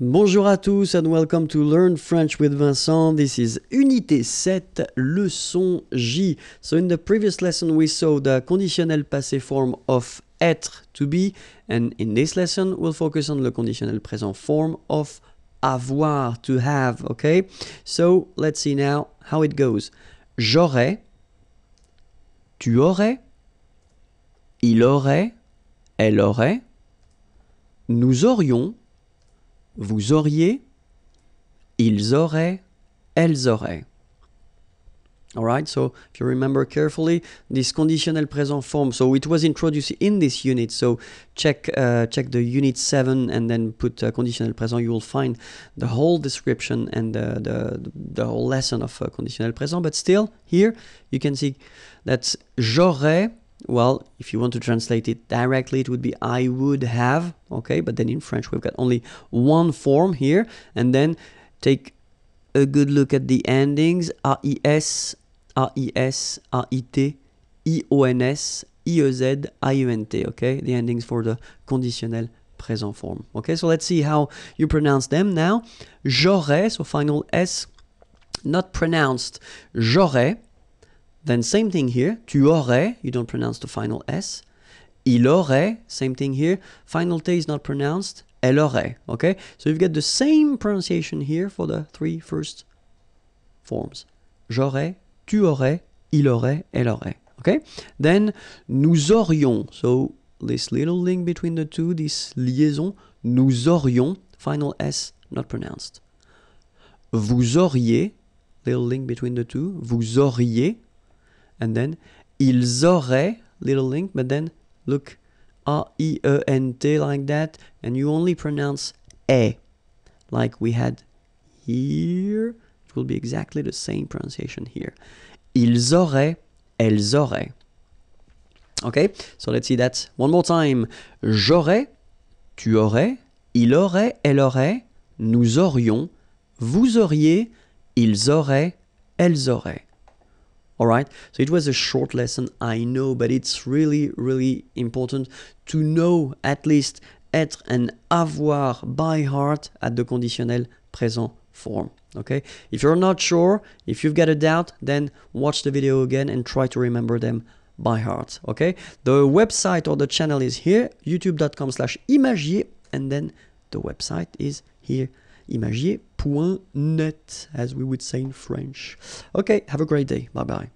Bonjour à tous and welcome to Learn French with Vincent. This is Unité 7, leçon J. So in the previous lesson we saw the conditional passé form of être, to be, and in this lesson we'll focus on the conditional present form of avoir, to have, okay? So let's see now how it goes. J'aurais, tu aurais, il aurait, elle aurait, nous aurions, Vous auriez, ils auraient, elles auraient. Alright, so if you remember carefully, this conditional present form, so it was introduced in this unit, so check uh, check the unit 7 and then put uh, conditional present, you will find the whole description and the, the, the whole lesson of uh, conditional present, but still, here, you can see that j'aurais well, if you want to translate it directly, it would be I would have, okay? But then in French, we've got only one form here. And then take a good look at the endings R-E-S, R-E-S, R-E-T, I-O-N-S, I-E-Z, I-U-N-T, okay? The endings for the conditional present form. Okay, so let's see how you pronounce them now. J'aurais, so final S, not pronounced j'aurais, Then same thing here. Tu aurais, you don't pronounce the final S. Il aurait, same thing here. Final T is not pronounced. Elle aurait, okay? So you've got the same pronunciation here for the three first forms. J'aurais, tu aurais, il aurait, elle aurait, okay? Then, nous aurions, so this little link between the two, this liaison, nous aurions, final S not pronounced. Vous auriez, little link between the two, vous auriez, and then ils auraient little link, but then look A, I, E N T like that, and you only pronounce A e, like we had here. It will be exactly the same pronunciation here. Ils auraient, elles auraient. Okay, so let's see that one more time. J'aurais, tu aurais, il aurait, elle aurait, nous aurions, vous auriez, ils auraient, elles auraient. all right so it was a short lesson i know but it's really really important to know at least être and avoir by heart at the conditionnel présent form okay if you're not sure if you've got a doubt then watch the video again and try to remember them by heart okay the website or the channel is here youtube.com slash imagier and then the website is here imagier.net, as we would say in French. Okay, have a great day. Bye bye.